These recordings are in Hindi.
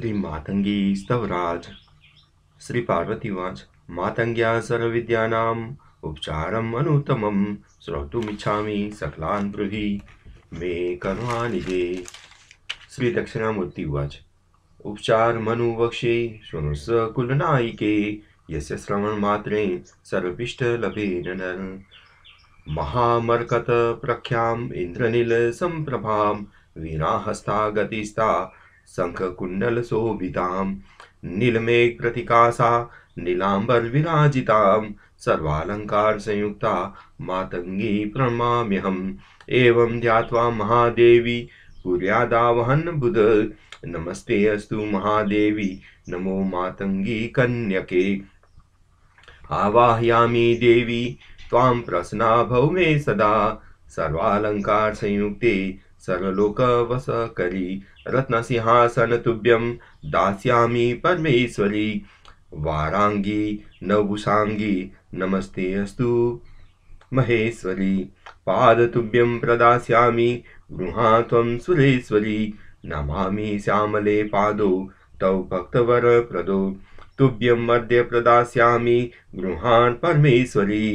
श्री मातंगी स्तवराज श्री पार्वतीवाच मातंग्या सर्व विद्यानाम उपचारम अनुतमम श्रोतुम श्रोतुमिच्छामि सकलान ब्रूहि मे करुणानिधे श्री वाच उपचार मनु मनुवक्षे शृणुस कुलनायिके यस्य श्रवण मात्रे श्रवणमात्रे लभे नर प्रख्याम इंद्रनील संप्रभाम वीणा हस्ता गतिस्ता शंख कुंडल प्रतिकाशा नीलांबर शङ्खकुण्डलशोभितां सर्वालंकार संयुक्ता मातंगी मातङ्गी हम एवं ध्यावा महादेवी कुर्यादावहन् बुध नमस्ते अस्तु महादेवी नमो मातंगी कन्यके आवाहयामी देवी ताम प्रसन्ना भव सदा सर्वालंकार संयुक्ते सर्वलोकवसकरी रत्नसिंहासनतुभ्यं दास्यामि परमेश्वरी वारांगी नवभुषांगी नमस्ते अस्तु महेश्वरी पादतुभ्यं प्रदास्यामि गृहा त्वं सुरेश्वरी नमामि श्यामले तव भक्तवर प्रदो तुभ्यम् मध्य प्रदास्यामि गृहान् परमेश्वरी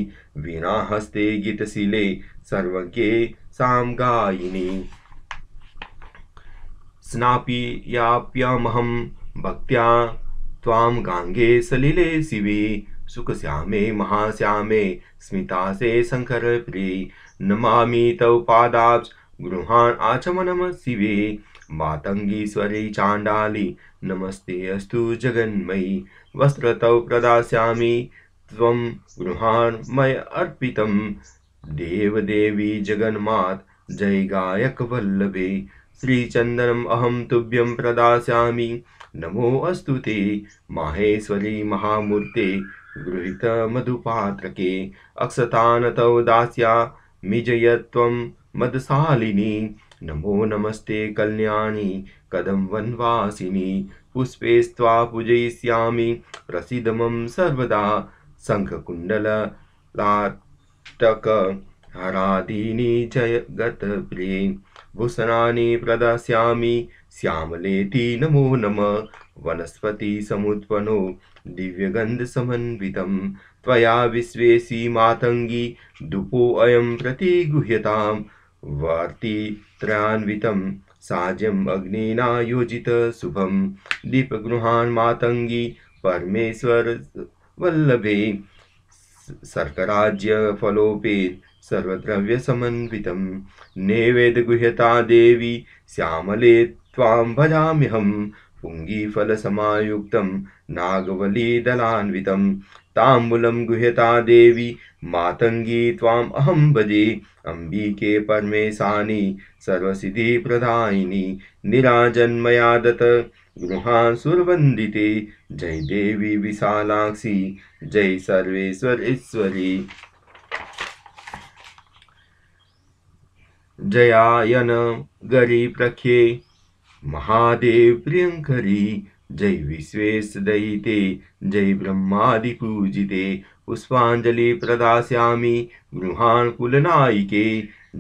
हस्ते गीतशीले सर्वज्ञे सां गायिनी स्नापि याप्यमहं भक्त्या त्वां गाङ्गे सलिले शिवे सुखश्यामे महाश्यामे स्मितासे शङ्करप्रिये नमामि तव पादाब्ज गृहान् आचमनम शिवे मातंगीश्वरी चांडाली नमस्ते अस्तु जगन्मयी वस्त्र तव प्रदास्यामि त्वं गृहान् मय अर्पितं देवदेवी जगन्मात् जय गायकवल्लभे श्रीचंदनम अहम तुभ्यं प्रदास्यामि नमो अस्तु ते माहेश्वरी महामूर्ते गृहित मधुपात्रके अक्षतान तव दास्या मिजय मदशालिनी नमो नमस्ते कल्याणी कदम वनवासिनी पुष्पे स्वा पूजयिष्यामि प्रसिद्ध मम सर्वदा शङ्खकुण्डललाटक हरादिनी प्रिय भूषणानि प्रदायामी श्यामलेति नमो नम वनस्पति समुत्पनो वनस्पतिसमुत्पन्नो दिव्यगन्धसमन्वितं त्वया विश्वेशी प्रति दुपोऽयं प्रतिगुह्यतां वर्तित्रान्वितं साजम अग्निना योजित शुभं दीपगृहान् मातंगी परमेश्वर वल्लभे सर्कराज्य फलोपेत सर्वद्रव्य सर्वद्रव्यसमन्वितं नेवेदगुह्यता देवी श्यामले त्वां भजाम्यहं पुङ्गीफलसमायुक्तं नागवलीदलान्वितं ताम्बूलं गुह्यता देवी मातङ्गी त्वाम् अहं भजे अम्बिके परमेशानि सर्वसिद्धिप्रदायिनि निराजन्मयादत गृहासुरवन्दिते जय देवी विशालाक्षी जय सर्वेश्वरेश्वरी जयायन गरी प्रख्ये महादेव प्रियंकरी जय विश्वेश दयिते जय ब्रह्मादि पूजिते पुष्पांजलि प्रदास्यामि गृहान कुलनायिके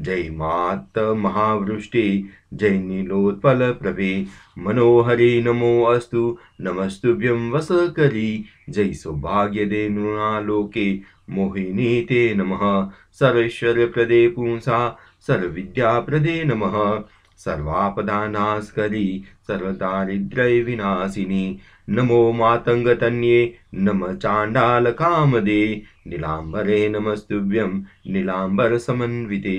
जय मात महावृष्टि जय नीलोत्पल प्रभे मनोहरे नमो अस्तु नमस्तुभ्यं वसकरी जय सौभाग्यदे लोके मोहिनी ते नमः प्रदे पुंसा सर्वविद्याप्रदे नमः सर्वापदानास्करी सर्वदारिद्र्य विनाशिनी नमो मातङ्गतन्ये नम चांडाल चाण्डालकामदे नीलाम्बरे नमस्तुभ्यं नीलाम्बरसमन्विते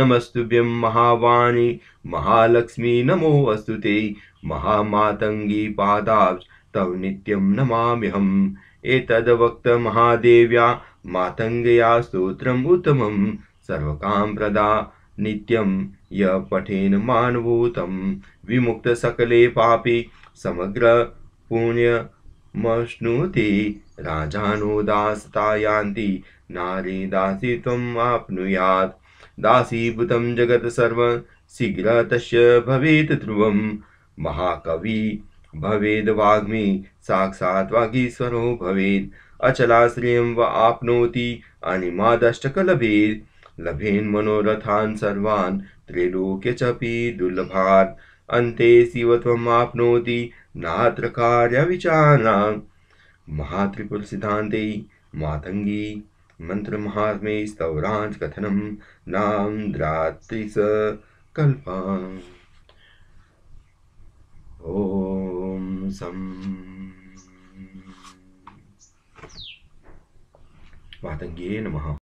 नमस्तुभ्यं महावाणी महालक्ष्मी नमो अस्तु ते महामातङ्गी पादाब्ज तव नित्यं नमाम्यहम् महादेव्या मातङ्गया स्तोत्रम् उत्तमं सर्वकां प्रदा नित्यम य पठेन विमुक्त सकले पापी समग्र पुण्य मश्नुति राजानो दासता यान्ति नारी दासी दासित्वम् आप्नुयात् दासीभूतं जगत् सर्व शीघ्र तस्य भवेत् ध्रुवं महाकवि भवेद् वाग्मी साक्षात् वागीश्वरो भवेत् अचलाश्रयं वा आप्नोति अनिमादष्टकलभेत् लभेन मनोरथान् सर्वान् त्रिलोक्य ची दुर्लभान् अन्ते शिव त्वमाप्नोति नात्र कार्य महात्रिपुर सिद्धांत मातंगी मंत्र मन्त्रमहात्मे स्तौराञ्च कथनम नाम द्रात्रिसकल्पा ॐ सं मातङ्गिये नमः